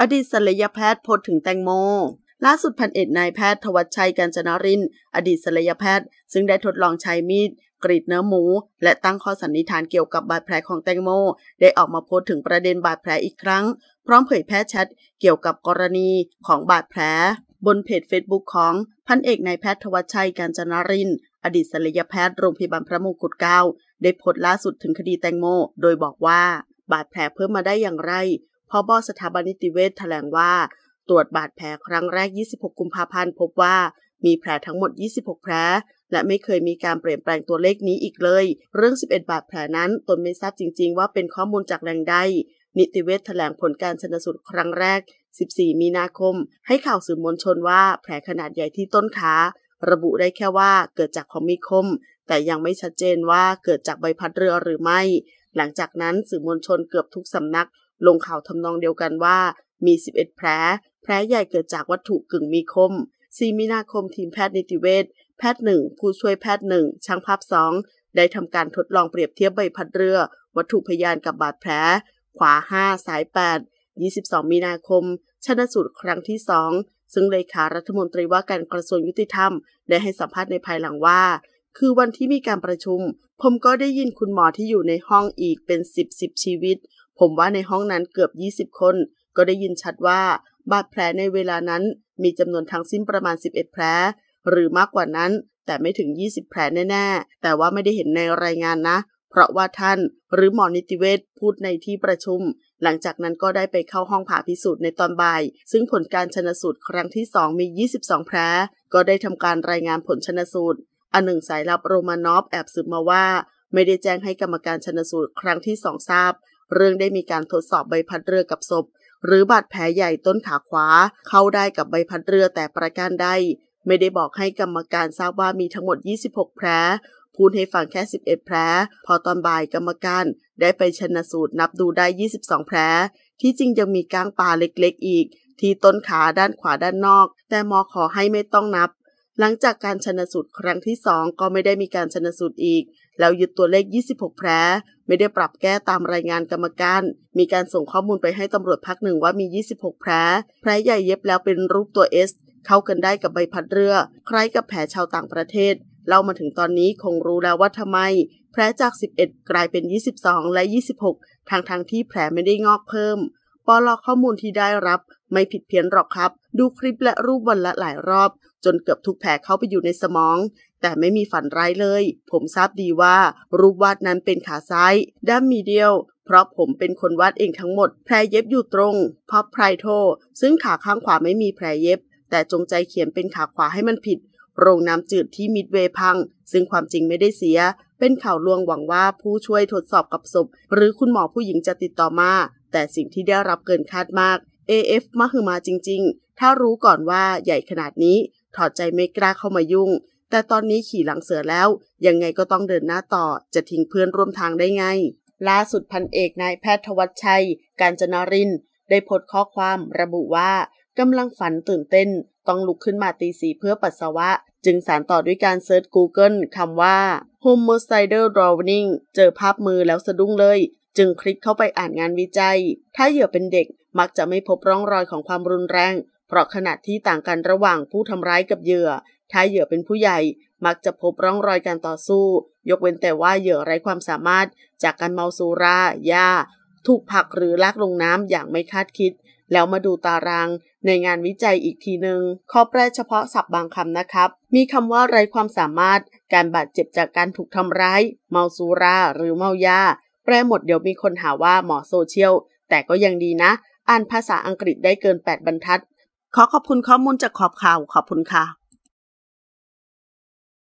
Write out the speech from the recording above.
อดีตศัลยแพทย์โพสถึงแตงโม ล่าสุดพันเอกนายแพทย์ทวัชชัยกัญจนรินอดีตศัลยแพทย์ ซึ่งได้ทดลองใช้มีดกรีดเนื้อหมูและตั้งข้อสันนิษฐานเกี่ยวกับบาดแผลของแตงโมได้ออกมาโพสถึงประเด็นบาดแผลอีกครั้ง พร้อมเผยแพร่แชทเกี่ยวกับกรณีของบาดแผล บนเพจเฟซบุ๊กของพันเอกนายแพทย์ทวัชชัยกัญจนรินอดีตศัลยแพทย์โรงพยาบาลพระมงกุฎเกล้าได้โพสต์ล่าสุดถึงคดีแตงโม โดยบอกว่า บาดแผลเพิ่มมาได้อย่างไรพอบสถาบันนิติเวชแถลงว่าตรวจบาดแผลครั้งแรก 26 กุมภาพันธ์พบว่ามีแผลทั้งหมด 26แผลและไม่เคยมีการเปลี่ยนแปลงตัวเลขนี้อีกเลย เรื่อง 11 บาดแผลนั้น ตนไม่ทราบจริงๆว่าเป็นข้อมูลจากแหล่งใดนิติเวชแถลงผลการชนสูตรครั้งแรก 14 มีนาคม ให้ข่าวสื่อมวลชนว่าแผลขนาดใหญ่ที่ต้นขาระบุได้แค่ว่าเกิดจากของมีคม แต่ยังไม่ชัดเจนว่าเกิดจากใบพัดเรือหรือไม่ หลังจากนั้น สื่อมวลชนเกือบทุกสำนักลงข่าวทำนองเดียวกันว่า มี 11แผลแผลใหญ่เกิดจากวัตถุกึ่งมีคม4มีนาคมทีมแพทย์นิติเวชแพทย์หนึ่ง ผู้ช่วยแพทย์หนึ่งช่างภาพสอง ได้ทำการทดลองเปรียบเทียบใบพัดเรือ วัตถุพยานกับบาดแผลขวา5สาย 8 22มีนาคม ชนะสูตรครั้งที่ 2 ซึ่งเลขารัฐมนตรีว่าการกระทรวงยุติธรรม ได้ให้สัมภาษณ์ในภายหลังว่า คือวันที่มีการประชุม ผมก็ได้ยินคุณหมอที่อยู่ในห้องอีกเป็น10ิบชีวิตผมว่าในห้องนั้นเกือบ 20 คน ก็ได้ยินชัดว่า บาดแผลในเวลานั้นมีจำนวนทั้งสิ้นประมาณ 11 แผล หรือมากกว่านั้น แต่ไม่ถึง 20 แผลแน่ ๆ แต่ว่าไม่ได้เห็นในรายงานนะ เพราะว่าท่านหรือหมอนิติเวชพูดในที่ประชุม หลังจากนั้นก็ได้ไปเข้าห้องผ่าพิสูจน์ในตอนบ่าย ซึ่งผลการชนสูตรครั้งที่ 2 มี 22 แผล ก็ได้ทำการรายงานผลชนสูตรอันหนึ่งสายลับโรมานอฟแอบสืบมาว่า ไม่ได้แจ้งให้กรรมการชนสูตรครั้งที่สองทราบเรื่องได้มีการทดสอบใบพัดเรือกับศพ หรือบาดแผลใหญ่ต้นขาขวาเข้าได้กับใบพัดเรือแต่ประการใดไม่ได้บอกให้กรรมการทราบว่ามีทั้งหมด 26 แผลพูดให้ฟังแค่ 11 แผลพอตอนบ่ายกรรมการได้ไปชนสูตรนับดูได้ 22 แผลที่จริงยังมีก้างปลาเล็กๆ อีก ที่ต้นขาด้านขวาด้านนอก แต่หมอขอให้ไม่ต้องนับ หลังจากการชนสูตรครั้งที่สองก็ไม่ได้มีการชนสูตรอีกแล้วยึดตัวเลข 26 แผล ไม่ได้ปรับแก้ตามรายงานกรรมการ มีการส่งข้อมูลไปให้ตำรวจพักหนึ่งว่ามี 26 แผล แผลใหญ่เย็บแล้วเป็นรูปตัวเอส เข้ากันได้กับใบพัดเรือ ใครกับแผลชาวต่างประเทศ เล่ามาถึงตอนนี้คงรู้แล้วว่าทำไมแผลจาก 11 กลายเป็น 22 และ 26 ทางทางที่แผลไม่ได้งอกเพิ่มปลอข้อมูลที่ได้รับไม่ผิดเพี้ยนหรอกครับ ดูคลิปและรูปวันละหลายรอบ จนเกือบทุกแผลเข้าไปอยู่ในสมอง แต่ไม่มีฝันร้ายเลย ผมทราบดีว่ารูปวาดนั้นเป็นขาซ้าย ด้ามมีเดียว เพราะผมเป็นคนวาดเองทั้งหมดแผลเย็บอยู่ตรงพับไพรโทซึ่งขาข้างขวาไม่มีแผลเย็บ แต่จงใจเขียนเป็นขาขวาให้มันผิด โรงน้ำจืดที่มิดเวพัง ซึ่งความจริงไม่ได้เสีย เป็นข่าวลวงหวังว่าผู้ช่วยทดสอบกับศพหรือคุณหมอผู้หญิงจะติดต่อมา แต่สิ่งที่ได้รับเกินคาดมาก AF มืึมาจริงๆ ถ้ารู้ก่อนว่าใหญ่ขนาดนี้ ถอดใจไม่กล้าเข้ามายุ่ง แต่ตอนนี้ขี่หลังเสือแล้ว ยังไงก็ต้องเดินหน้าต่อ จะทิ้งเพื่อนร่วมทางได้ไง ล่าสุดพันเอกนายแพทย์ทวัชชัย การจนารินได้โพสต์ข้อความระบุว่ากำลังฝันตื่นเต้น ต้องลุกขึ้นมาตีสีเพื่อปัสสาวะ จึงสารต่อด้วยการเซิร์ช Google คำว่า homicidal drowning เจอภาพมือแล้วสะดุ้งเลย จึงคลิกเข้าไปอ่านงานวิจัย ถ้าเหยื่อเป็นเด็กมักจะไม่พบร่องรอยของความรุนแรง เพราะขนาดที่ต่างกันระหว่างผู้ทำร้ายกับเหยื่อ ถ้าเหยื่อเป็นผู้ใหญ่ มักจะพบร่องรอยการต่อสู้ ยกเว้นแต่ว่าเหยื่อไร้ความสามารถ จากการเมาสุรา ยา ถูกผักหรือลากลงน้ำอย่างไม่คาดคิด แล้วมาดูตารางในงานวิจัยอีกทีหนึง่ง ข้อแปรเฉพาะศัพท์บางคำนะครับ มีคำว่าไร้ความสามารถ การบาดเจ็บจากการถูกทำร้าย เมาสุราหรือเมายา แปรหมดเดี๋ยวมีคนหาว่าหมอโซเชียล แต่ก็ยังดีนะอ่านภาษาอังกฤษได้เกิน 8บรรทัด ขอขอบคุณข้อมูลจากขอบข่าว ขอบคุณค่ะ